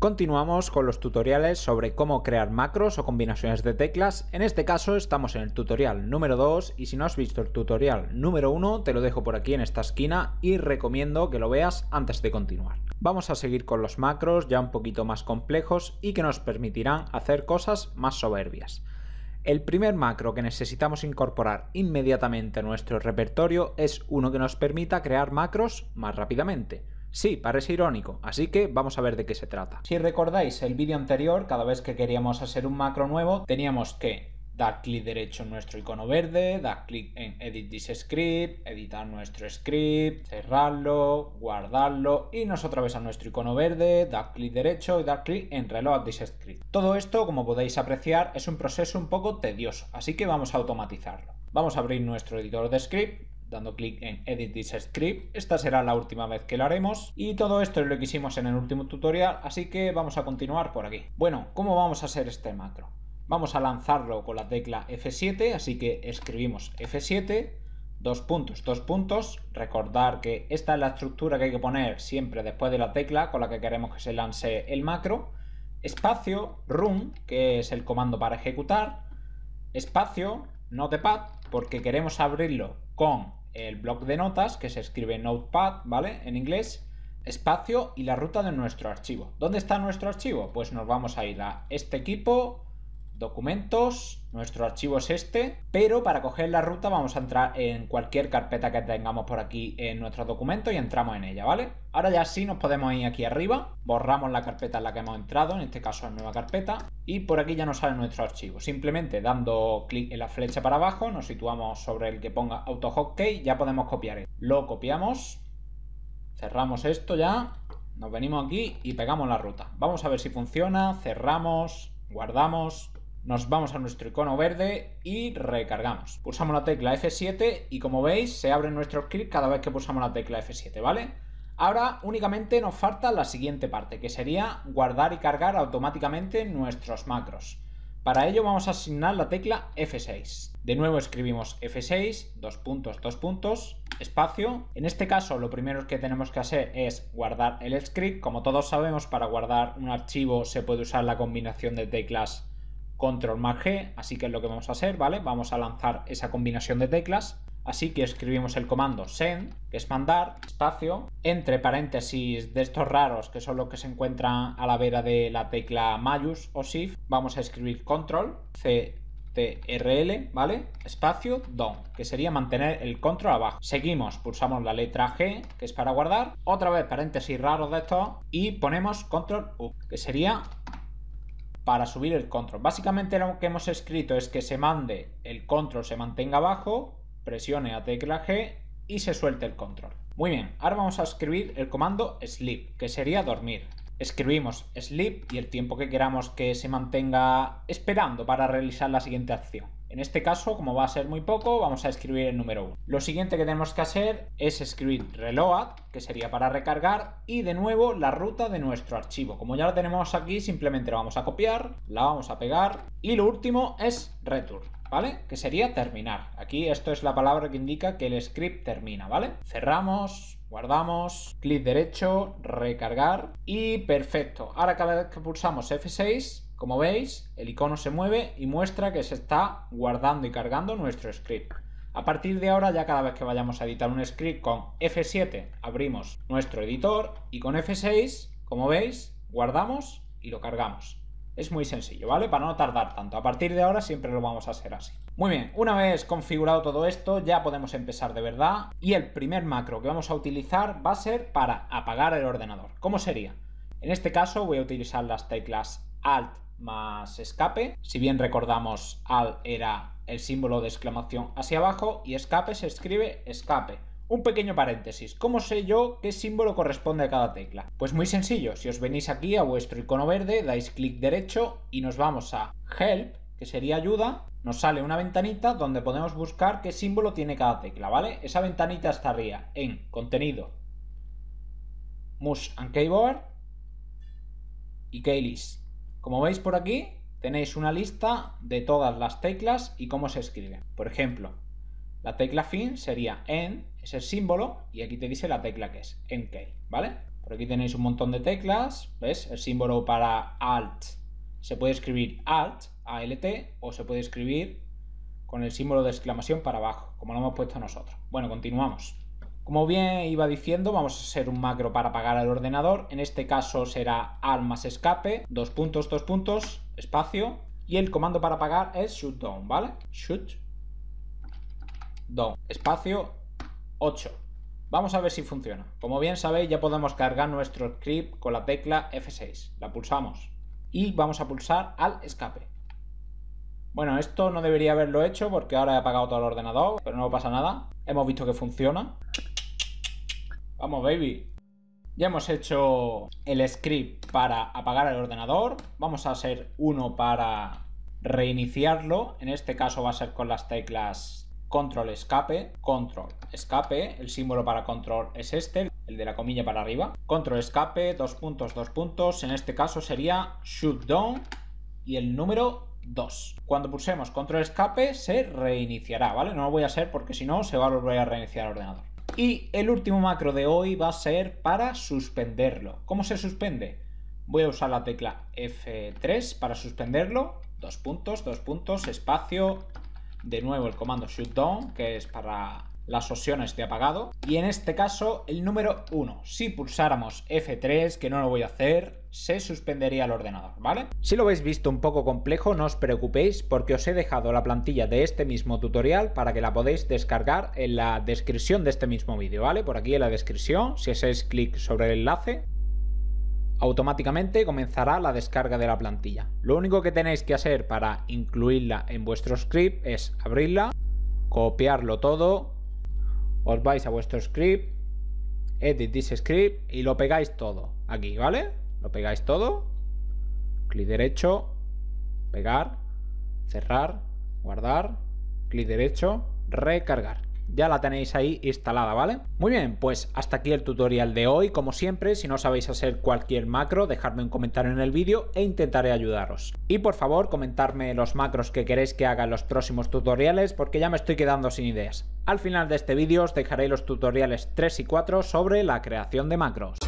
Continuamos con los tutoriales sobre cómo crear macros o combinaciones de teclas. En este caso estamos en el tutorial número 2 y si no has visto el tutorial número 1 te lo dejo por aquí en esta esquina y recomiendo que lo veas antes de continuar. Vamos a seguir con los macros ya un poquito más complejos y que nos permitirán hacer cosas más soberbias. El primer macro que necesitamos incorporar inmediatamente a nuestro repertorio es uno que nos permita crear macros más rápidamente. Sí, parece irónico, así que vamos a ver de qué se trata. Si recordáis el vídeo anterior, cada vez que queríamos hacer un macro nuevo, teníamos que dar clic derecho en nuestro icono verde, dar clic en Edit this script, editar nuestro script, cerrarlo, guardarlo, y nos otra vez a nuestro icono verde, dar clic derecho y dar clic en Reload this script. Todo esto, como podéis apreciar, es un proceso un poco tedioso, así que vamos a automatizarlo. Vamos a abrir nuestro editor de script, dando clic en Edit this script. Esta será la última vez que lo haremos y todo esto es lo que hicimos en el último tutorial, así que vamos a continuar por aquí. Bueno, ¿cómo vamos a hacer este macro? Vamos a lanzarlo con la tecla F7, así que escribimos F7, dos puntos, dos puntos. Recordar que esta es la estructura que hay que poner siempre después de la tecla con la que queremos que se lance el macro. Espacio, run, que es el comando para ejecutar. Espacio, notepad, porque queremos abrirlo con el bloc de notas, que se escribe Notepad, ¿vale? En inglés, espacio y la ruta de nuestro archivo. ¿Dónde está nuestro archivo? Pues nos vamos a ir a este equipo, documentos, nuestro archivo es este, pero para coger la ruta vamos a entrar en cualquier carpeta que tengamos por aquí en nuestro documento... y entramos en ella, ¿vale? Ahora ya sí nos podemos ir aquí arriba, borramos la carpeta en la que hemos entrado, en este caso en nueva carpeta, y por aquí ya nos sale nuestro archivo. Simplemente dando clic en la flecha para abajo, nos situamos sobre el que ponga AutoHotKey, ya podemos copiar. Lo copiamos, cerramos esto ya, nos venimos aquí y pegamos la ruta. Vamos a ver si funciona, cerramos, guardamos nos vamos a nuestro icono verde y recargamos. Pulsamos la tecla F7 y como veis se abre nuestro script cada vez que pulsamos la tecla F7, ¿vale? Ahora únicamente nos falta la siguiente parte, que sería guardar y cargar automáticamente nuestros macros. Para ello vamos a asignar la tecla F6. De nuevo escribimos F6, dos puntos, dos puntos, espacio. En este caso lo primero que tenemos que hacer es guardar el script. Como todos sabemos, para guardar un archivo se puede usar la combinación de teclas control más G, así que es lo que vamos a hacer, ¿vale? Vamos a lanzar esa combinación de teclas, así que escribimos el comando send, que es mandar, espacio, entre paréntesis de estos raros que son los que se encuentran a la vera de la tecla mayús o shift, vamos a escribir control, C, L, ¿vale? Espacio don, que sería mantener el control abajo. Seguimos, pulsamos la letra G, que es para guardar. Otra vez paréntesis raros de estos. Y ponemos control U, que sería para subir el control. Básicamente lo que hemos escrito es que se mande el control, se mantenga abajo, presione a tecla G y se suelte el control. Muy bien, ahora vamos a escribir el comando sleep, que sería dormir. Escribimos sleep y el tiempo que queramos que se mantenga esperando para realizar la siguiente acción. En este caso, como va a ser muy poco, vamos a escribir el número 1. Lo siguiente que tenemos que hacer es escribir reload, que sería para recargar, y de nuevo la ruta de nuestro archivo. Como ya lo tenemos aquí, simplemente la vamos a copiar, la vamos a pegar, y lo último es return. ¿Vale? Que sería terminar. Aquí esto es la palabra que indica que el script termina, ¿vale? Cerramos, guardamos, clic derecho, recargar y perfecto. Ahora cada vez que pulsamos F6 como veis, el icono se mueve y muestra que se está guardando y cargando nuestro script. A partir de ahora, ya cada vez que vayamos a editar un script con F7, abrimos nuestro editor y con F6, como veis, guardamos y lo cargamos. Es muy sencillo, ¿vale? Para no tardar tanto. A partir de ahora siempre lo vamos a hacer así. Muy bien, una vez configurado todo esto, ya podemos empezar de verdad. Y el primer macro que vamos a utilizar va a ser para apagar el ordenador. ¿Cómo sería? En este caso voy a utilizar las teclas Alt más escape. Si bien recordamos, al era el símbolo de exclamación hacia abajo y escape se escribe escape. Un pequeño paréntesis, ¿cómo sé yo qué símbolo corresponde a cada tecla? Pues muy sencillo, si os venís aquí a vuestro icono verde, dais clic derecho y nos vamos a Help, que sería ayuda, nos sale una ventanita donde podemos buscar qué símbolo tiene cada tecla, ¿vale? Esa ventanita estaría en contenido, Mush and Keyboard y Keylist. Como veis por aquí, tenéis una lista de todas las teclas y cómo se escriben. Por ejemplo, la tecla fin sería en, es el símbolo, y aquí te dice la tecla que es, en ¿vale? Por aquí tenéis un montón de teclas, ¿ves? El símbolo para alt se puede escribir alt, alt, o se puede escribir con el símbolo de exclamación para abajo, como lo hemos puesto nosotros. Bueno, continuamos. Como bien iba diciendo, vamos a hacer un macro para apagar al ordenador. En este caso será más escape, dos puntos, dos puntos, espacio. Y el comando para apagar es shutdown, ¿vale? Shoot espacio 8. Vamos a ver si funciona. Como bien sabéis, ya podemos cargar nuestro script con la tecla F6. La pulsamos. Y vamos a pulsar al escape. Bueno, esto no debería haberlo hecho porque ahora he apagado todo el ordenador, pero no pasa nada. Hemos visto que funciona. Vamos, baby. Ya hemos hecho el script para apagar el ordenador. Vamos a hacer uno para reiniciarlo. En este caso va a ser con las teclas control escape, control escape, el símbolo para control es este, el de la comilla para arriba, control escape, dos puntos, dos puntos, en este caso sería shutdown y el número 2. Cuando pulsemos control escape se reiniciará, ¿vale? No lo voy a hacer porque si no se va a volver a reiniciar el ordenador. Y el último macro de hoy va a ser para suspenderlo. ¿Cómo se suspende? Voy a usar la tecla F3 para suspenderlo. Dos puntos, dos puntos, espacio. De nuevo el comando shutdown, que es para las opciones de apagado. Y en este caso, el número 1. Si pulsáramos F3, que no lo voy a hacer, se suspendería el ordenador, ¿vale? Si lo habéis visto un poco complejo, no os preocupéis porque os he dejado la plantilla de este mismo tutorial para que la podéis descargar en la descripción de este mismo vídeo, ¿vale? Por aquí en la descripción, si hacéis clic sobre el enlace, automáticamente comenzará la descarga de la plantilla. Lo único que tenéis que hacer para incluirla en vuestro script es abrirla, copiarlo todo, os vais a vuestro script, edit this script y lo pegáis todo aquí, ¿vale? Lo pegáis todo, clic derecho, pegar, cerrar, guardar, clic derecho, recargar ya la tenéis ahí instalada, ¿vale? Muy bien, pues hasta aquí el tutorial de hoy. Como siempre, si no sabéis hacer cualquier macro, dejadme un comentario en el vídeo e intentaré ayudaros. Y por favor, comentadme los macros que queréis que haga en los próximos tutoriales porque ya me estoy quedando sin ideas. Al final de este vídeo os dejaré los tutoriales 3 y 4 sobre la creación de macros.